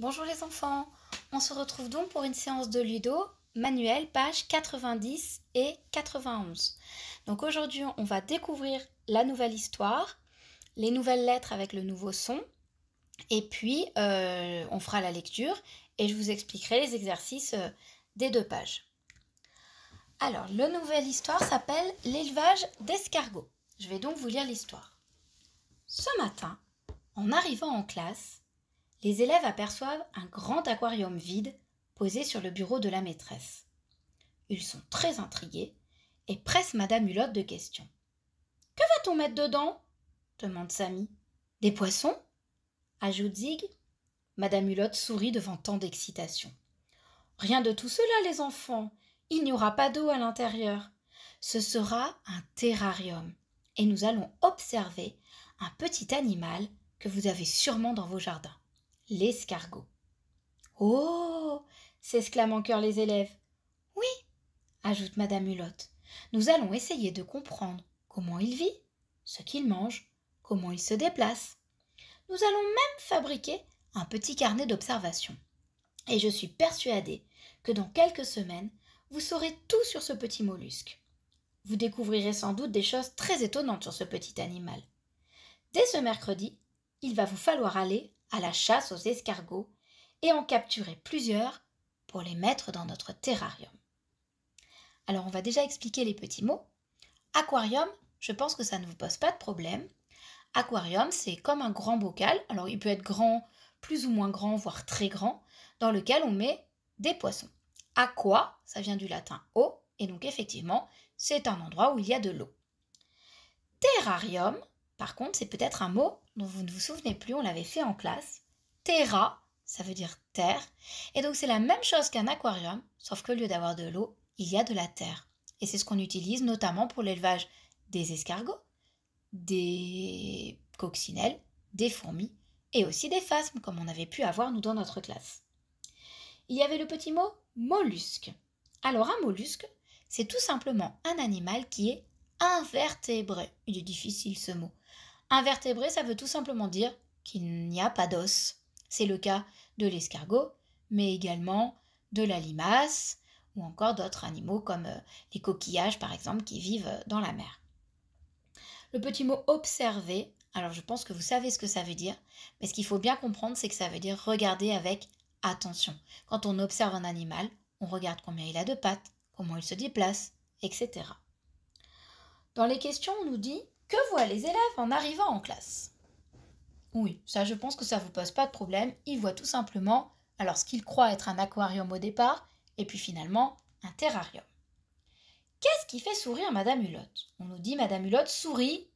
Bonjour les enfants, on se retrouve donc pour une séance de Ludo, manuel, page 90 et 91. Donc aujourd'hui on va découvrir la nouvelle histoire, les nouvelles lettres avec le nouveau son, et puis euh, on fera la lecture et je vous expliquerai les exercices euh, des deux pages. Alors, la nouvelle histoire s'appelle L'élevage d'escargots. Je vais donc vous lire l'histoire. Ce matin, en arrivant en classe, les élèves aperçoivent un grand aquarium vide posé sur le bureau de la maîtresse. Ils sont très intrigués et pressent Madame Hulotte de questions. Que va-t-on mettre dedans demande Samy. Des poissons ajoute Zig. Madame Hulotte sourit devant tant d'excitation. Rien de tout cela, les enfants. Il n'y aura pas d'eau à l'intérieur. Ce sera un terrarium et nous allons observer un petit animal que vous avez sûrement dans vos jardins l'escargot. Oh s'exclament en chœur les élèves. Oui ajoute Madame Hulotte. Nous allons essayer de comprendre comment il vit, ce qu'il mange, comment il se déplace. Nous allons même fabriquer un petit carnet d'observation. Et je suis persuadée que dans quelques semaines, vous saurez tout sur ce petit mollusque. Vous découvrirez sans doute des choses très étonnantes sur ce petit animal. Dès ce mercredi, il va vous falloir aller à la chasse aux escargots et en capturer plusieurs pour les mettre dans notre terrarium. Alors on va déjà expliquer les petits mots. Aquarium, je pense que ça ne vous pose pas de problème. Aquarium, c'est comme un grand bocal, alors il peut être grand, plus ou moins grand, voire très grand, dans lequel on met des poissons. Aqua, ça vient du latin eau, et donc effectivement, c'est un endroit où il y a de l'eau. Terrarium, par contre, c'est peut-être un mot dont vous ne vous souvenez plus, on l'avait fait en classe. Terra, ça veut dire terre. Et donc c'est la même chose qu'un aquarium, sauf qu'au lieu d'avoir de l'eau, il y a de la terre. Et c'est ce qu'on utilise notamment pour l'élevage des escargots, des coccinelles, des fourmis et aussi des phasmes, comme on avait pu avoir nous dans notre classe. Il y avait le petit mot mollusque. Alors un mollusque, c'est tout simplement un animal qui est invertébré. Il est difficile ce mot. Invertébré, ça veut tout simplement dire qu'il n'y a pas d'os. C'est le cas de l'escargot, mais également de la limace ou encore d'autres animaux comme euh, les coquillages par exemple qui vivent euh, dans la mer. Le petit mot observer, alors je pense que vous savez ce que ça veut dire, mais ce qu'il faut bien comprendre c'est que ça veut dire regarder avec attention. Quand on observe un animal, on regarde combien il a de pattes, comment il se déplace, etc. Dans les questions, on nous dit que voient les élèves en arrivant en classe Oui, ça je pense que ça vous pose pas de problème, ils voient tout simplement alors ce qu'ils croient être un aquarium au départ, et puis finalement un terrarium. Qu'est-ce qui fait sourire Madame Hulotte On nous dit Madame Hulotte sourit.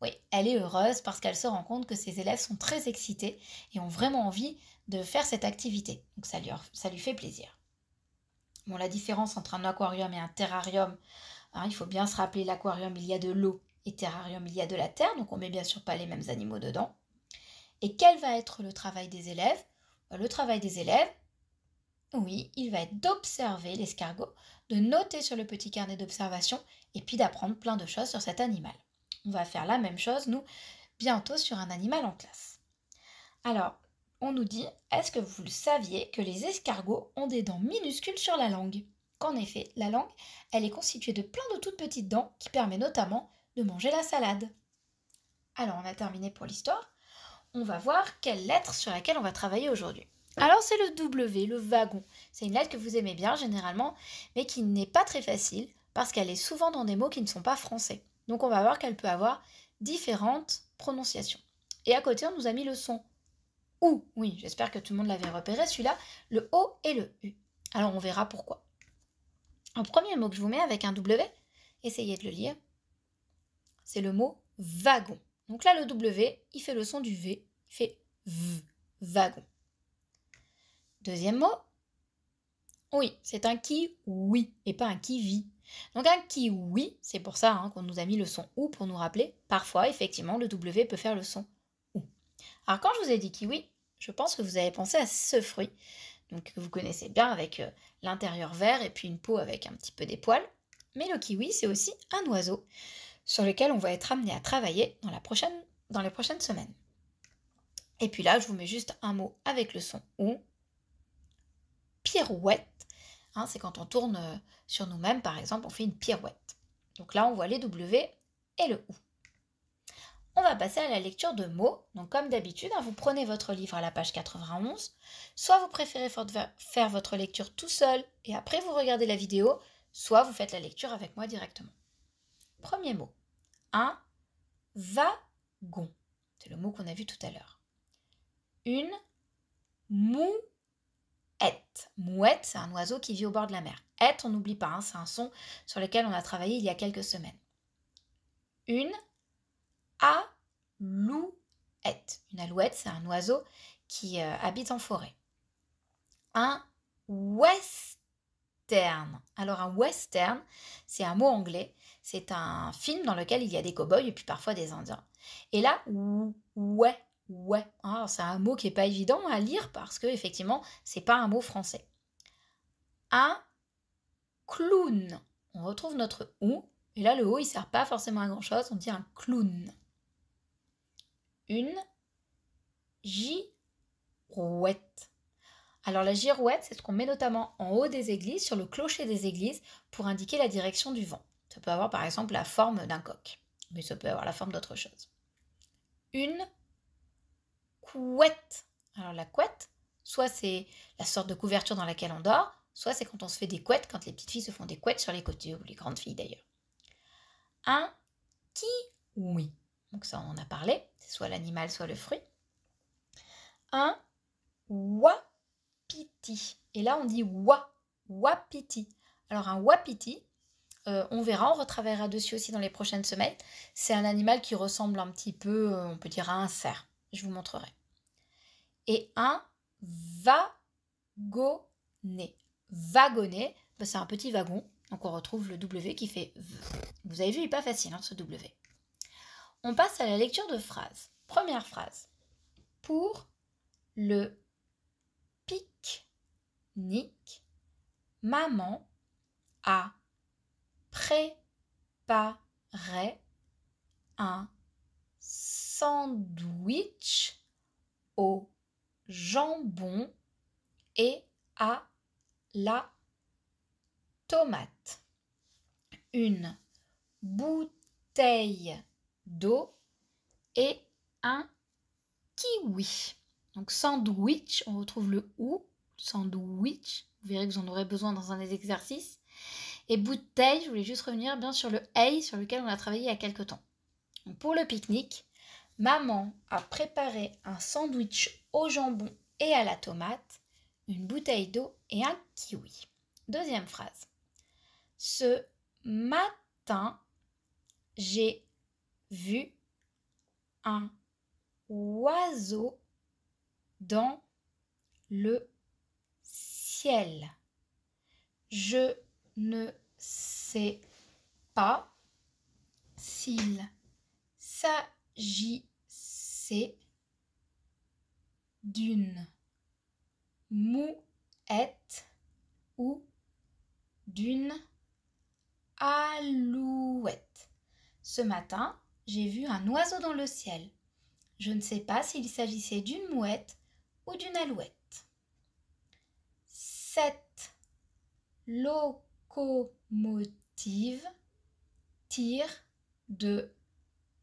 Oui, elle est heureuse parce qu'elle se rend compte que ses élèves sont très excités et ont vraiment envie de faire cette activité. Donc ça lui, ça lui fait plaisir. Bon, la différence entre un aquarium et un terrarium, hein, il faut bien se rappeler, l'aquarium, il y a de l'eau, et terrarium, il y a de la terre, donc on met bien sûr pas les mêmes animaux dedans. Et quel va être le travail des élèves bah, Le travail des élèves, oui, il va être d'observer l'escargot, de noter sur le petit carnet d'observation et puis d'apprendre plein de choses sur cet animal. On va faire la même chose, nous, bientôt sur un animal en classe. Alors, on nous dit, est-ce que vous le saviez que les escargots ont des dents minuscules sur la langue Qu'en effet, la langue, elle est constituée de plein de toutes petites dents qui permet notamment de manger la salade. Alors on a terminé pour l'histoire. On va voir quelle lettre sur laquelle on va travailler aujourd'hui. Alors c'est le W, le wagon. C'est une lettre que vous aimez bien généralement, mais qui n'est pas très facile parce qu'elle est souvent dans des mots qui ne sont pas français. Donc on va voir qu'elle peut avoir différentes prononciations. Et à côté, on nous a mis le son OU. Oui, j'espère que tout le monde l'avait repéré, celui-là, le O et le U. Alors on verra pourquoi. Un premier mot que je vous mets avec un W, essayez de le lire c'est le mot wagon. Donc là, le W, il fait le son du V, il fait V, wagon. Deuxième mot, oui, c'est un qui oui et pas un kiwi. Donc un qui oui, c'est pour ça hein, qu'on nous a mis le son ou pour nous rappeler, parfois effectivement le W peut faire le son ou. Alors quand je vous ai dit kiwi, je pense que vous avez pensé à ce fruit, donc que vous connaissez bien avec euh, l'intérieur vert et puis une peau avec un petit peu des poils. Mais le kiwi, c'est aussi un oiseau sur lesquels on va être amené à travailler dans, les prochaines semaines. Et puis là, je vous mets juste un mot avec le son ou pirouette. Hein, c'est quand on tourne euh, sur nous-mêmes, par exemple, on fait une pirouette. Donc là, on voit les W et le OU. On va passer à la lecture de mots. Donc comme d'habitude, hein, vous prenez votre livre à la page 91. Soit vous préférez faire votre lecture tout seul et après vous regardez la vidéo, soit vous faites la lecture avec moi directement. Premier mot, un wagon. C'est le mot qu'on a vu tout à l'heure. Une mouette. Mouette, c'est un oiseau qui vit au bord de la mer. et on n'oublie pas, hein, c'est un son sur lequel on a travaillé il y a quelques semaines. Une alouette. Une alouette, c'est un oiseau qui euh, habite en forêt. Un western. Alors un western, c'est un mot anglais c'est un film dans lequel il y a des cow-boys et puis parfois des Indiens. Et là, ouais, ouais, ah, c'est un mot qui est pas évident à lire parce que effectivement, c'est pas un mot français. Un clown. On retrouve notre ou et là le o il sert pas forcément à grand chose. On dit un clown. Une girouette. Alors la girouette, c'est ce qu'on met notamment en haut des églises, sur le clocher des églises, pour indiquer la direction du vent. Ça peut avoir par exemple la forme d'un coq, mais ça peut avoir la forme d'autre chose. Une couette. Alors la couette, soit c'est la sorte de couverture dans laquelle on dort, soit c'est quand on se fait des couettes, quand les petites filles se font des couettes sur les côtés, ou les grandes filles d'ailleurs. Un kiwi. Donc ça on en a parlé, c'est soit l'animal, soit le fruit. Un wapiti. Et là on dit wapiti. Alors un wapiti, euh, on verra, on retravaillera dessus aussi dans les prochaines semaines. C'est un animal qui ressemble un petit peu, euh, on peut dire, à un cerf. Je vous montrerai. Et un wagonnet. Wagonnet, bah, c'est un petit wagon. Donc on retrouve le W qui fait v. Vous avez vu, il n'est pas facile, hein, ce W. On passe à la lecture de phrases. Première phrase. Pour le pique-nique, maman a Préparer un sandwich au jambon et à la tomate. Une bouteille d'eau et un kiwi. Donc sandwich, on retrouve le ou, sandwich. Vous verrez que j'en aurai besoin dans un des exercices. Et bouteille, je voulais juste revenir bien sur le hay sur lequel on a travaillé il y a quelques temps. pour le pique-nique, maman a préparé un sandwich au jambon et à la tomate, une bouteille d'eau et un kiwi. Deuxième phrase. Ce matin, j'ai vu un oiseau dans le ciel. Je ne sait pas s'il s'agissait d'une mouette ou d'une alouette. Ce matin, j'ai vu un oiseau dans le ciel. Je ne sais pas s'il s'agissait d'une mouette ou d'une alouette. Cette comotive tire de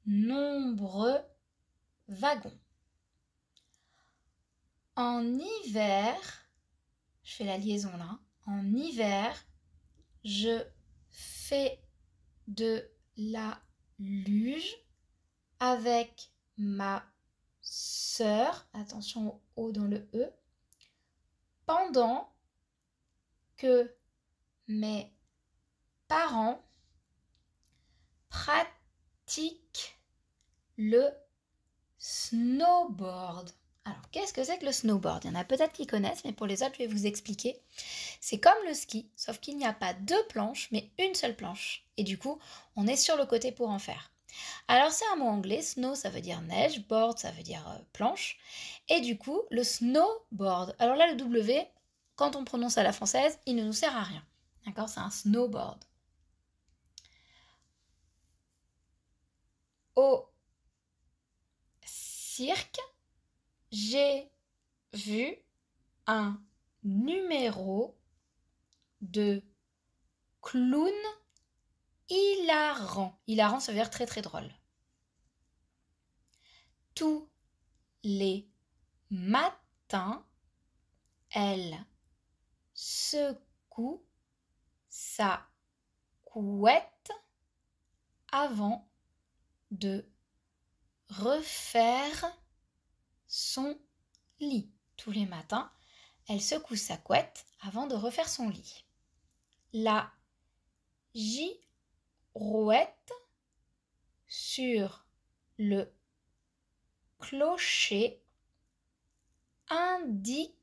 nombreux wagons. En hiver, je fais la liaison là, en hiver, je fais de la luge avec ma sœur, attention au O dans le E, pendant que mes parents pratiquent le snowboard. Alors, qu'est-ce que c'est que le snowboard Il y en a peut-être qui connaissent, mais pour les autres, je vais vous expliquer. C'est comme le ski, sauf qu'il n'y a pas deux planches, mais une seule planche. Et du coup, on est sur le côté pour en faire. Alors, c'est un mot anglais. Snow, ça veut dire neige. Board, ça veut dire euh, planche. Et du coup, le snowboard. Alors là, le W, quand on prononce à la française, il ne nous sert à rien. C'est un snowboard. Au cirque, j'ai vu un numéro de clown hilarant. Hilarant, ça veut dire très très drôle. Tous les matins, elle secoue sa couette avant de refaire son lit. Tous les matins, elle secoue sa couette avant de refaire son lit. La girouette sur le clocher indique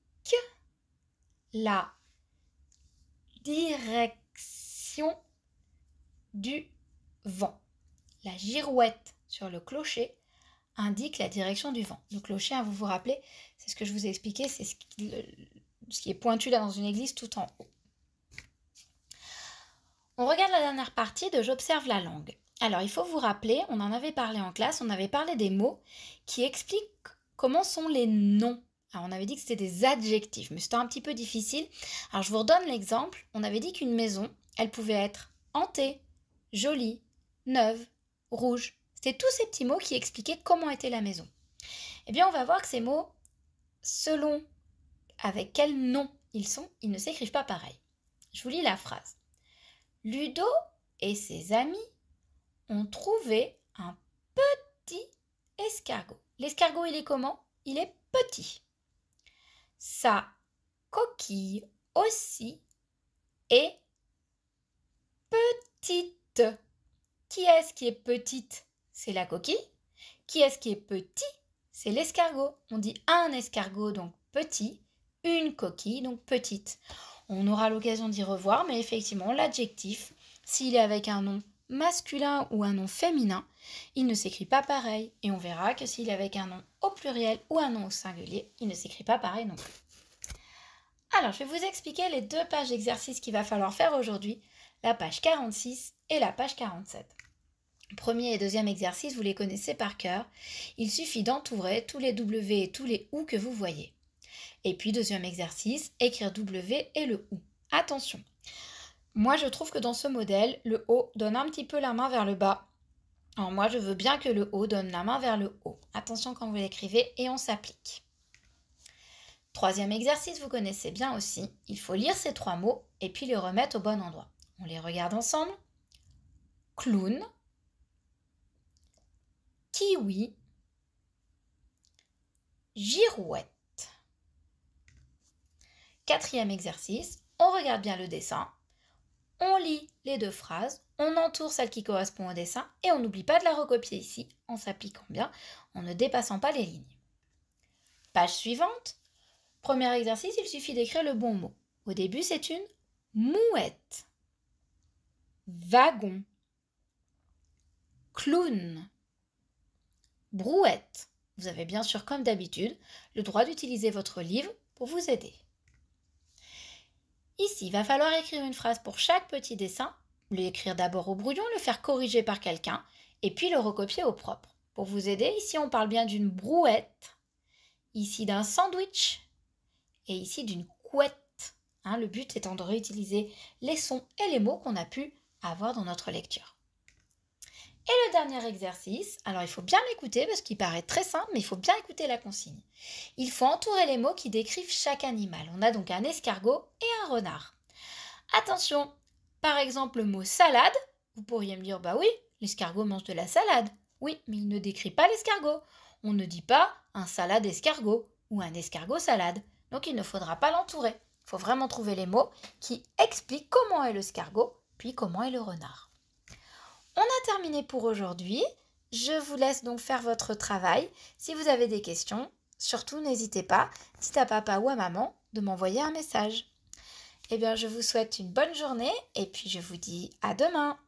la direction Direction du vent. La girouette sur le clocher indique la direction du vent. Le clocher, hein, vous vous rappelez, c'est ce que je vous ai expliqué, c'est ce, qui, est pointu là dans une église tout en haut. On regarde la dernière partie de J'observe la langue. Alors, il faut vous rappeler, on en avait parlé en classe, on avait parlé des mots qui expliquent comment sont les noms alors on avait dit que c'était des adjectifs, mais c'était un petit peu difficile. Alors je vous redonne l'exemple. On avait dit qu'une maison, elle pouvait être hantée, jolie, neuve, rouge. C'était tous ces petits mots qui expliquaient comment était la maison. Eh bien, on va voir que ces mots, selon avec quel nom ils sont, ils ne s'écrivent pas pareil. Je vous lis la phrase. Ludo et ses amis ont trouvé un petit escargot. L'escargot, il est comment Il est petit sa coquille aussi est petite. Qui est-ce qui est petite C'est la coquille. Qui est-ce qui est petit C'est l'escargot. On dit un escargot, donc petit, une coquille, donc petite. On aura l'occasion d'y revoir, mais effectivement, l'adjectif, s'il est avec un nom masculin ou un nom féminin, il ne s'écrit pas pareil. Et on verra que s'il est avec un nom au pluriel ou un nom au singulier, il ne s'écrit pas pareil non plus. Alors, je vais vous expliquer les deux pages d'exercice qu'il va falloir faire aujourd'hui, la page 46 et la page 47. Premier et deuxième exercice, vous les connaissez par cœur. Il suffit d'entourer tous les W et tous les OU que vous voyez. Et puis, deuxième exercice, écrire W et le OU. Attention, moi, je trouve que dans ce modèle, le haut donne un petit peu la main vers le bas. Alors moi, je veux bien que le haut donne la main vers le haut. Attention quand vous l'écrivez et on s'applique. Troisième exercice, vous connaissez bien aussi. Il faut lire ces trois mots et puis les remettre au bon endroit. On les regarde ensemble. Clown, kiwi, girouette. Quatrième exercice, on regarde bien le dessin on lit les deux phrases, on entoure celle qui correspond au dessin et on n'oublie pas de la recopier ici en s'appliquant bien, en ne dépassant pas les lignes. Page suivante. Premier exercice, il suffit d'écrire le bon mot. Au début, c'est une mouette. Wagon. Clown. Brouette. Vous avez bien sûr, comme d'habitude, le droit d'utiliser votre livre pour vous aider. Ici, il va falloir écrire une phrase pour chaque petit dessin, l'écrire d'abord au brouillon, le faire corriger par quelqu'un, et puis le recopier au propre. Pour vous aider, ici on parle bien d'une brouette, ici d'un sandwich, et ici d'une couette. Hein. le but étant de réutiliser les sons et les mots qu'on a pu avoir dans notre lecture. Et le dernier exercice, alors il faut bien l'écouter parce qu'il paraît très simple, mais il faut bien écouter la consigne. Il faut entourer les mots qui décrivent chaque animal. On a donc un escargot et un renard. Attention, par exemple le mot salade, vous pourriez me dire bah oui, l'escargot mange de la salade. Oui, mais il ne décrit pas l'escargot. On ne dit pas un salade escargot ou un escargot salade. Donc il ne faudra pas l'entourer. Il faut vraiment trouver les mots qui expliquent comment est l'escargot, puis comment est le renard. On a terminé pour aujourd'hui. Je vous laisse donc faire votre travail. Si vous avez des questions, surtout n'hésitez pas, dites à papa ou à maman de m'envoyer un message. Eh bien, je vous souhaite une bonne journée et puis je vous dis à demain.